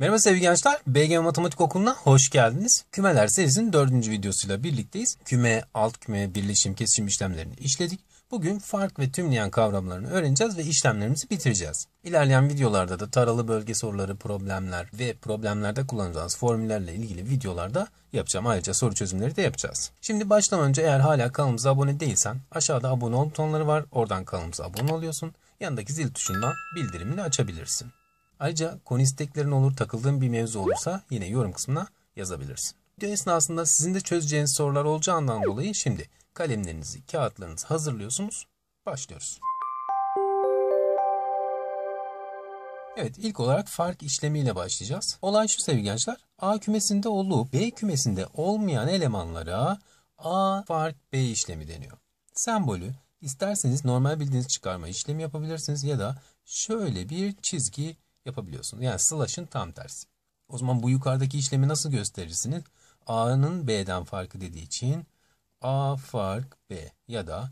Merhaba sevgili gençler. BG Matematik Okulu'na hoş geldiniz. Kümeler serisinin dördüncü videosuyla birlikteyiz. Küme, alt küme, birleşim, kesişim işlemlerini işledik. Bugün fark ve tümleyen kavramlarını öğreneceğiz ve işlemlerimizi bitireceğiz. İlerleyen videolarda da taralı bölge soruları, problemler ve problemlerde kullanacağımız formüllerle ilgili videolarda yapacağım. Ayrıca soru çözümleri de yapacağız. Şimdi başlamadan önce eğer hala kanalımıza abone değilsen aşağıda abone ol butonları var. Oradan kanalımıza abone oluyorsun. Yanındaki zil tuşundan bildirimini açabilirsin. Ayrıca konu isteklerin olur, takıldığın bir mevzu olursa yine yorum kısmına yazabilirsin. Video esnasında sizin de çözeceğiniz sorular olacağından dolayı şimdi kalemlerinizi, kağıtlarınızı hazırlıyorsunuz. Başlıyoruz. Evet ilk olarak fark işlemiyle başlayacağız. Olay şu sevgili gençler. A kümesinde olup B kümesinde olmayan elemanlara A fark B işlemi deniyor. Sembolü isterseniz normal bildiğiniz çıkarma işlemi yapabilirsiniz ya da şöyle bir çizgi yapabiliyorsunuz. Yani slash'ın tam tersi. O zaman bu yukarıdaki işlemi nasıl gösterirsiniz? A'nın B'den farkı dediği için A fark B ya da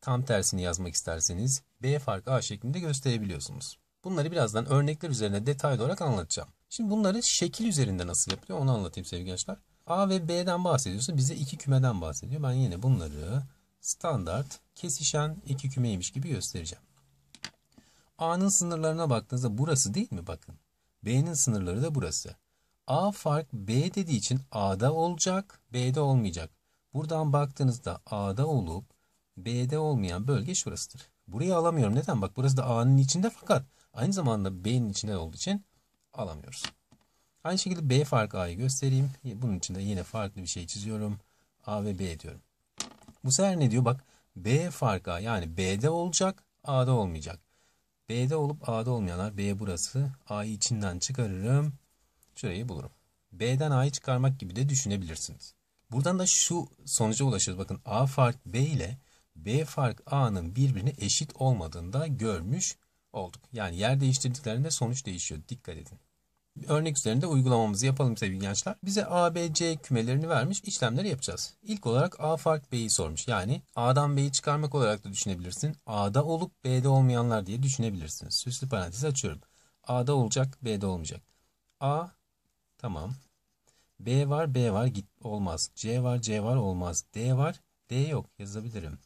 tam tersini yazmak isterseniz B fark A şeklinde gösterebiliyorsunuz. Bunları birazdan örnekler üzerine detaylı olarak anlatacağım. Şimdi bunları şekil üzerinde nasıl yapılıyor onu anlatayım sevgili gençler. A ve B'den bahsediyorsa bize iki kümeden bahsediyor. Ben yine bunları standart kesişen iki kümeymiş gibi göstereceğim. A'nın sınırlarına baktığınızda burası değil mi bakın. B'nin sınırları da burası. A fark B dediği için A'da olacak, B'de olmayacak. Buradan baktığınızda A'da olup B'de olmayan bölge şurasıdır. Burayı alamıyorum. Neden? Bak burası da A'nın içinde fakat aynı zamanda B'nin içinde olduğu için alamıyoruz. Aynı şekilde B fark A'yı göstereyim. Bunun için de yine farklı bir şey çiziyorum. A ve B diyorum. Bu sefer ne diyor? Bak B fark A yani B'de olacak A'da olmayacak. B'de olup A'da olmayanlar B burası. A'yı içinden çıkarırım. Şurayı bulurum. B'den A'yı çıkarmak gibi de düşünebilirsiniz. Buradan da şu sonuca ulaşıyoruz. Bakın A fark B ile B fark A'nın birbirine eşit olmadığında görmüş olduk. Yani yer değiştirdiklerinde sonuç değişiyor. Dikkat edin örnek üzerinde uygulamamızı yapalım sevgili gençler. Bize A, B, C kümelerini vermiş işlemleri yapacağız. İlk olarak A fark B'yi sormuş. Yani A'dan B'yi çıkarmak olarak da düşünebilirsin. A'da olup B'de olmayanlar diye düşünebilirsiniz. Süslü parantez açıyorum. A'da olacak, B'de olmayacak. A tamam. B var, B var git olmaz. C var, C var olmaz. D var, D yok yazabilirim.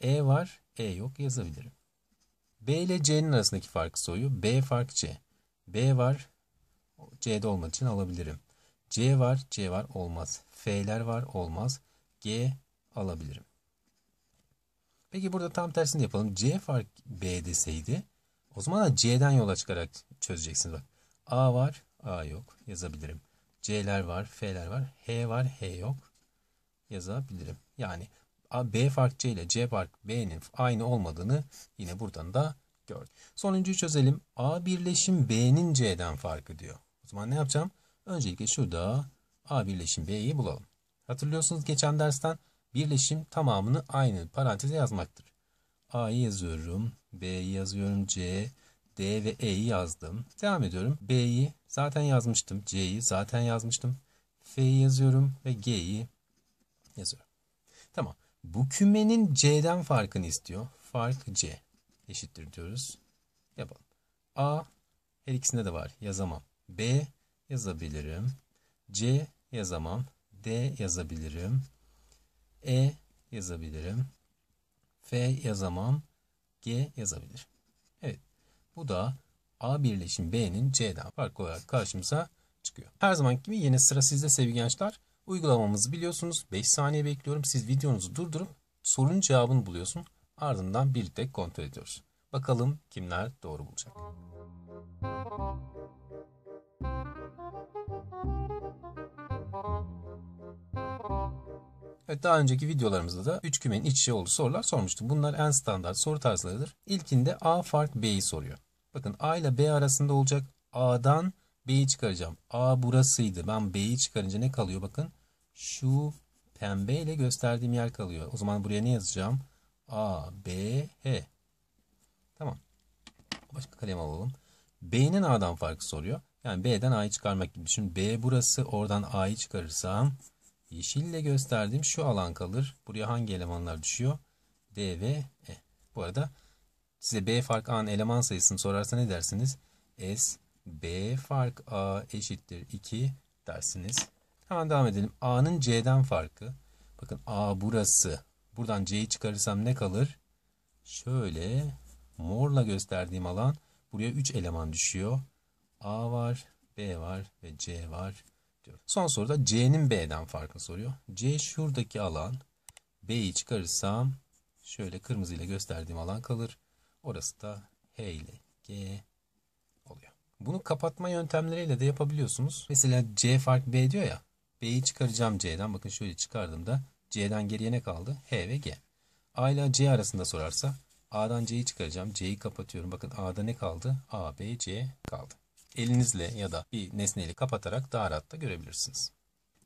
E var, E yok yazabilirim. B ile C'nin arasındaki farkı soruyor. B fark C. B var, C'de olmadığı için alabilirim. C var, C var olmaz. F'ler var olmaz. G alabilirim. Peki burada tam tersini yapalım. C fark B deseydi o zaman da C'den yola çıkarak çözeceksiniz. Bak A var, A yok yazabilirim. C'ler var, F'ler var. H var, H yok yazabilirim. Yani A, B fark C ile C fark B'nin aynı olmadığını yine buradan da gördük. Sonuncuyu çözelim. A birleşim B'nin C'den farkı diyor zaman ne yapacağım? Öncelikle şurada A birleşim B'yi bulalım. Hatırlıyorsunuz geçen dersten birleşim tamamını aynı paranteze yazmaktır. A'yı yazıyorum, B'yi yazıyorum, C, D ve E'yi yazdım. Devam ediyorum. B'yi zaten yazmıştım, C'yi zaten yazmıştım. F'yi yazıyorum ve G'yi yazıyorum. Tamam. Bu kümenin C'den farkını istiyor. Fark C eşittir diyoruz. Yapalım. A her ikisinde de var. Yazamam. B yazabilirim. C yazamam. D yazabilirim. E yazabilirim. F yazamam. G yazabilirim. Evet. Bu da A birleşim B'nin C'den farklı olarak karşımıza çıkıyor. Her zaman gibi yine sıra sizde sevgili gençler. Uygulamamızı biliyorsunuz. 5 saniye bekliyorum. Siz videonuzu durdurup sorun cevabını buluyorsun. Ardından birlikte kontrol ediyoruz. Bakalım kimler doğru bulacak. Evet daha önceki videolarımızda da üç kümenin iç içe olduğu sorular sormuştuk. Bunlar en standart soru tarzlarıdır. İlkinde A fark B'yi soruyor. Bakın A ile B arasında olacak. A'dan B'yi çıkaracağım. A burasıydı. Ben B'yi çıkarınca ne kalıyor? Bakın şu pembe ile gösterdiğim yer kalıyor. O zaman buraya ne yazacağım? A, B, H. Tamam. Başka kalem alalım. B'nin A'dan farkı soruyor. Yani B'den A'yı çıkarmak gibi. Şimdi B burası oradan A'yı çıkarırsam yeşille gösterdiğim şu alan kalır. Buraya hangi elemanlar düşüyor? D ve E. Bu arada size B fark A'nın eleman sayısını sorarsa ne dersiniz? S B fark A eşittir 2 dersiniz. Hemen devam edelim. A'nın C'den farkı. Bakın A burası. Buradan C'yi çıkarırsam ne kalır? Şöyle morla gösterdiğim alan buraya 3 eleman düşüyor. A var, B var ve C var diyor. Son soruda C'nin B'den farkını soruyor. C şuradaki alan B'yi çıkarırsam şöyle kırmızıyla gösterdiğim alan kalır. Orası da H ile G oluyor. Bunu kapatma yöntemleriyle de yapabiliyorsunuz. Mesela C fark B diyor ya. B'yi çıkaracağım C'den. Bakın şöyle çıkardığımda C'den geriye ne kaldı? H ve G. A ile C arasında sorarsa A'dan C'yi çıkaracağım. C'yi kapatıyorum. Bakın A'da ne kaldı? A, B, C kaldı elinizle ya da bir nesneyle kapatarak daha rahat da görebilirsiniz.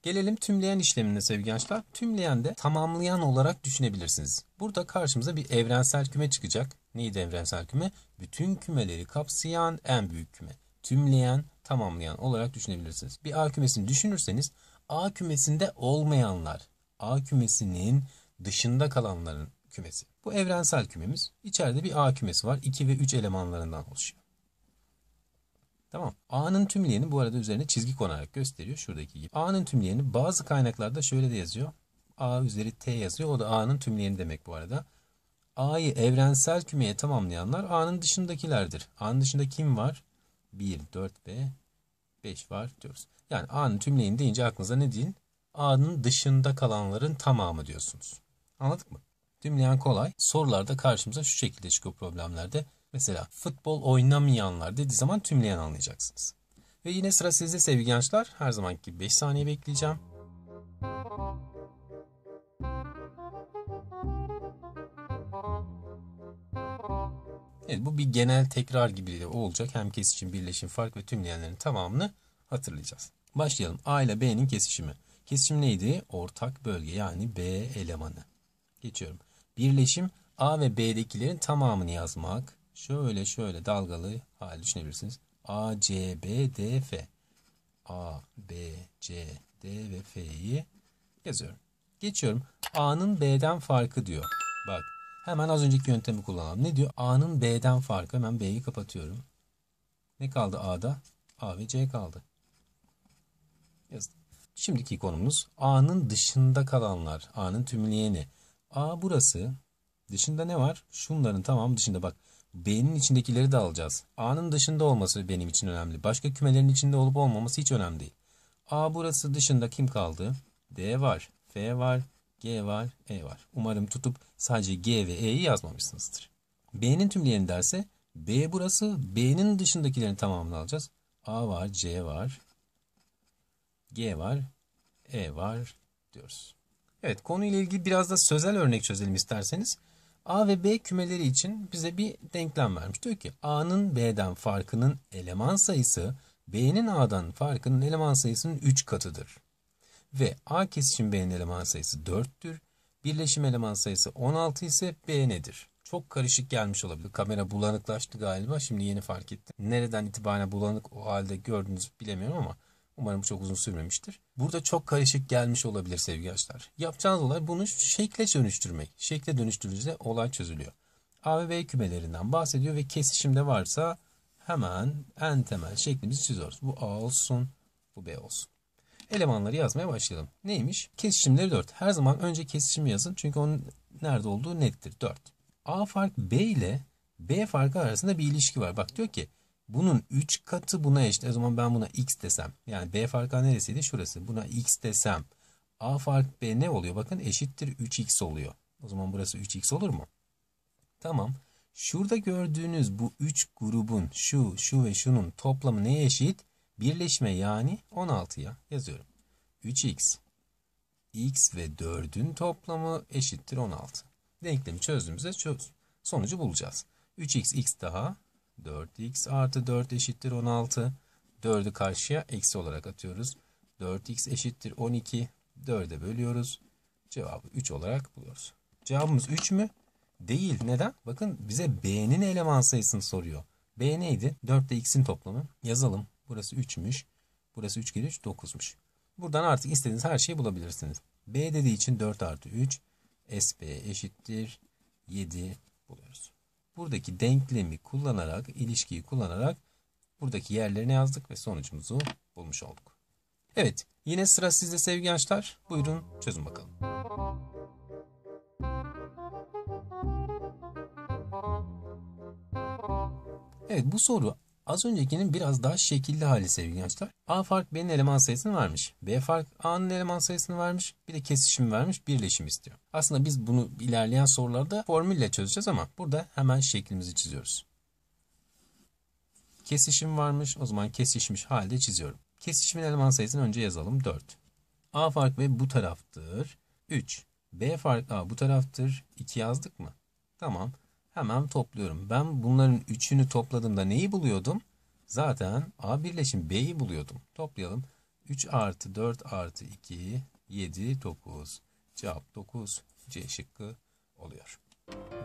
Gelelim tümleyen işlemine sevgili gençler. Tümleyen de tamamlayan olarak düşünebilirsiniz. Burada karşımıza bir evrensel küme çıkacak. Neydi evrensel küme? Bütün kümeleri kapsayan en büyük küme. Tümleyen, tamamlayan olarak düşünebilirsiniz. Bir A kümesini düşünürseniz A kümesinde olmayanlar, A kümesinin dışında kalanların kümesi. Bu evrensel kümemiz. İçeride bir A kümesi var. 2 ve 3 elemanlarından oluşuyor. Tamam. A'nın tümleyeni bu arada üzerine çizgi konarak gösteriyor. Şuradaki gibi. A'nın tümleyeni bazı kaynaklarda şöyle de yazıyor. A üzeri T yazıyor. O da A'nın tümleyeni demek bu arada. A'yı evrensel kümeye tamamlayanlar A'nın dışındakilerdir. A'nın dışında kim var? 1, 4 ve 5 var diyoruz. Yani A'nın tümleyeni deyince aklınıza ne deyin? A'nın dışında kalanların tamamı diyorsunuz. Anladık mı? Tümleyen kolay. Sorularda karşımıza şu şekilde çıkıyor problemlerde. Mesela futbol oynamayanlar dediği zaman tümleyen anlayacaksınız. Ve yine sıra sizde sevgili gençler. Her zamanki gibi 5 saniye bekleyeceğim. Evet bu bir genel tekrar gibi de olacak. Hem kesişim, birleşim, fark ve tümleyenlerin tamamını hatırlayacağız. Başlayalım. A ile B'nin kesişimi. Kesişim neydi? Ortak bölge yani B elemanı. Geçiyorum. Birleşim A ve B'dekilerin tamamını yazmak şöyle şöyle dalgalı hal düşünebilirsiniz. A, C, B, D, F. A, B, C, D ve F'yi yazıyorum. Geçiyorum. A'nın B'den farkı diyor. Bak hemen az önceki yöntemi kullanalım. Ne diyor? A'nın B'den farkı. Hemen B'yi kapatıyorum. Ne kaldı A'da? A ve C kaldı. Yazdım. Şimdiki konumuz A'nın dışında kalanlar. A'nın tümleyeni. A burası. Dışında ne var? Şunların tamam dışında bak. B'nin içindekileri de alacağız. A'nın dışında olması benim için önemli. Başka kümelerin içinde olup olmaması hiç önemli değil. A burası dışında kim kaldı? D var, F var, G var, E var. Umarım tutup sadece G ve E'yi yazmamışsınızdır. B'nin tümleyeni derse B burası B'nin dışındakilerin tamamını alacağız. A var, C var, G var, E var diyoruz. Evet konuyla ilgili biraz da sözel örnek çözelim isterseniz. A ve B kümeleri için bize bir denklem vermiş. Diyor ki A'nın B'den farkının eleman sayısı B'nin A'dan farkının eleman sayısının 3 katıdır. Ve A kesişim B'nin eleman sayısı 4'tür. Birleşim eleman sayısı 16 ise B nedir? Çok karışık gelmiş olabilir. Kamera bulanıklaştı galiba. Şimdi yeni fark ettim. Nereden itibaren bulanık o halde gördünüz bilemiyorum ama Umarım çok uzun sürmemiştir. Burada çok karışık gelmiş olabilir sevgili gençler. Yapacağınız olay bunu şekle dönüştürmek. Şekle dönüştürünce olay çözülüyor. A ve B kümelerinden bahsediyor ve kesişimde varsa hemen en temel şeklimizi çiziyoruz. Bu A olsun, bu B olsun. Elemanları yazmaya başlayalım. Neymiş? Kesişimleri 4. Her zaman önce kesişimi yazın çünkü onun nerede olduğu nettir. 4. A fark B ile B farkı arasında bir ilişki var. Bak diyor ki bunun 3 katı buna eşit. O zaman ben buna x desem. Yani b farkı neresiydi? Şurası. Buna x desem. a fark b ne oluyor? Bakın eşittir 3x oluyor. O zaman burası 3x olur mu? Tamam. Şurada gördüğünüz bu 3 grubun şu, şu ve şunun toplamı neye eşit? Birleşme yani 16'ya yazıyorum. 3x x ve 4'ün toplamı eşittir 16. Denklemi çözdüğümüzde çöz. sonucu bulacağız. 3x x daha 4x artı 4 eşittir 16. 4'ü karşıya eksi olarak atıyoruz. 4x eşittir 12. 4'e bölüyoruz. Cevabı 3 olarak buluyoruz. Cevabımız 3 mü? Değil. Neden? Bakın bize b'nin eleman sayısını soruyor. b neydi? 4 x'in toplamı. Yazalım. Burası 3'müş. Burası 3 kere 3 9'muş. Buradan artık istediğiniz her şeyi bulabilirsiniz. b dediği için 4 artı 3. sb eşittir 7 buluyoruz buradaki denklemi kullanarak, ilişkiyi kullanarak buradaki yerlerini yazdık ve sonucumuzu bulmuş olduk. Evet, yine sıra sizde sevgili gençler. Buyurun çözün bakalım. Evet bu soru Az öncekinin biraz daha şekilli hali sevgili gençler. A fark B'nin eleman sayısını vermiş. B fark A'nın eleman sayısını vermiş. Bir de kesişim vermiş. Birleşim istiyor. Aslında biz bunu ilerleyen sorularda formülle çözeceğiz ama burada hemen şeklimizi çiziyoruz. Kesişim varmış. O zaman kesişmiş halde çiziyorum. Kesişimin eleman sayısını önce yazalım. 4. A fark B bu taraftır. 3. B fark A bu taraftır. 2 yazdık mı? Tamam. Hemen topluyorum. Ben bunların üçünü topladığımda neyi buluyordum? Zaten A birleşim B'yi buluyordum. Toplayalım. 3 artı 4 artı 2, 7, 9. Cevap 9. C şıkkı oluyor.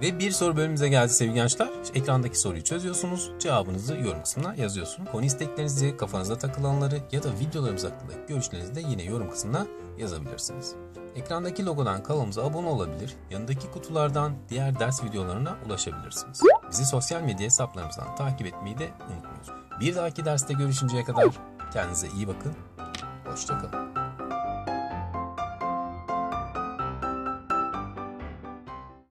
Ve bir soru bölümümüze geldi sevgili gençler. Ekrandaki soruyu çözüyorsunuz. Cevabınızı yorum kısmına yazıyorsunuz. Konu isteklerinizi, kafanıza takılanları ya da videolarımız hakkında görüşlerinizi de yine yorum kısmına yazabilirsiniz. Ekrandaki logodan kanalımıza abone olabilir, yanındaki kutulardan diğer ders videolarına ulaşabilirsiniz. Bizi sosyal medya hesaplarımızdan takip etmeyi de unutmayın. Bir dahaki derste görüşünceye kadar kendinize iyi bakın, hoşçakalın.